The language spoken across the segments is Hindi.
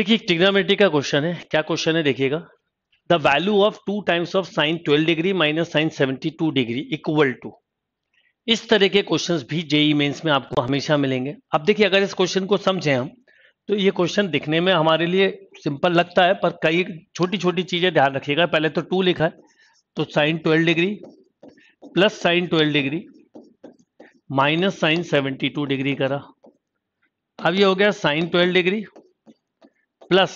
देखिए ट्रिग्नोमेट्री का क्वेश्चन है क्या क्वेश्चन है देखिएगा the value of two times of sine 12 degree minus sine 72 degree equal to इस तरह के क्वेश्चंस भी जेई मेंस e में आपको हमेशा मिलेंगे अब देखिए अगर इस क्वेश्चन को समझें हम तो ये क्वेश्चन दिखने में हमारे लिए सिंपल लगता है पर कई छोटी छोटी चीजें ध्यान रखिएगा पहले तो टू लिखा है तो sine twelve degree plus sine twelve degree minus sine seventy two degree करा अब ये हो गया sine twelve degree plus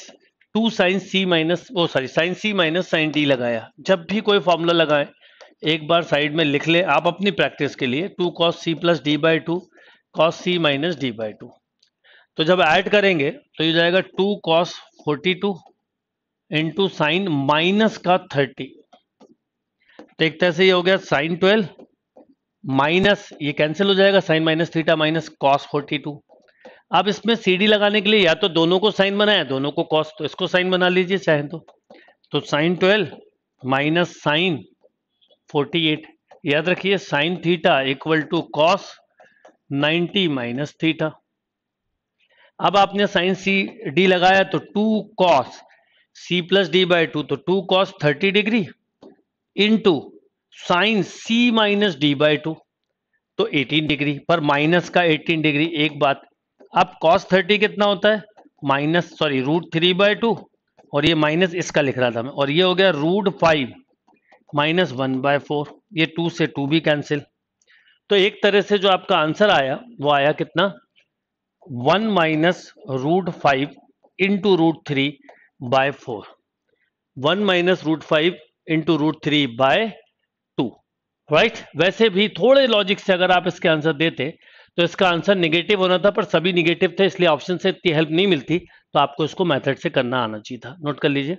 two sine सी माइनस वो सॉरी साइन सी माइनस साइन डी लगाया जब भी कोई फॉर्मूला लगाएं एक बार साइड में लिख ले आप अपनी प्रैक्टिस के लिए two cos C plus D by two cos C minus D by two तो जब ऐड करेंगे तो ये जाएगा two cos forty two into sine minus का थर्टी तो एक तरह से ये हो गया साइन ट्वेल्व माइनस ये कैंसिल हो जाएगा sine minus theta minus cos forty two अब इसमें सीडी लगाने के लिए या तो दोनों को साइन बनाया दोनों को कॉस तो इसको साइन बना लीजिए चाहे तो तो sine twelve minus sine forty eight याद रखिए sine theta equal to cos ninety minus theta अब आपने साइन सी डी लगाया तो two cos C plus D by two तो two cos thirty degree into sine C minus D by two तो 18 डिग्री पर माइनस का 18 डिग्री एक बात अब कॉस थर्टी कितना होता है minus sorry root three by two और ये माइनस इसका लिख रहा था मैं और ये हो गया root five minus one by four ये टू से टू भी कैंसिल तो एक तरह से जो आपका आंसर आया वो आया कितना one minus root five into root three by four one minus root five into root three by two right वैसे भी थोड़े लॉजिक से अगर आप इसके आंसर देते तो इसका आंसर निगेटिव होना था पर सभी निगेटिव थे इसलिए ऑप्शन से इतनी हेल्प नहीं मिलती तो आपको इसको मैथड से करना आना चाहिए था नोट कर लीजिए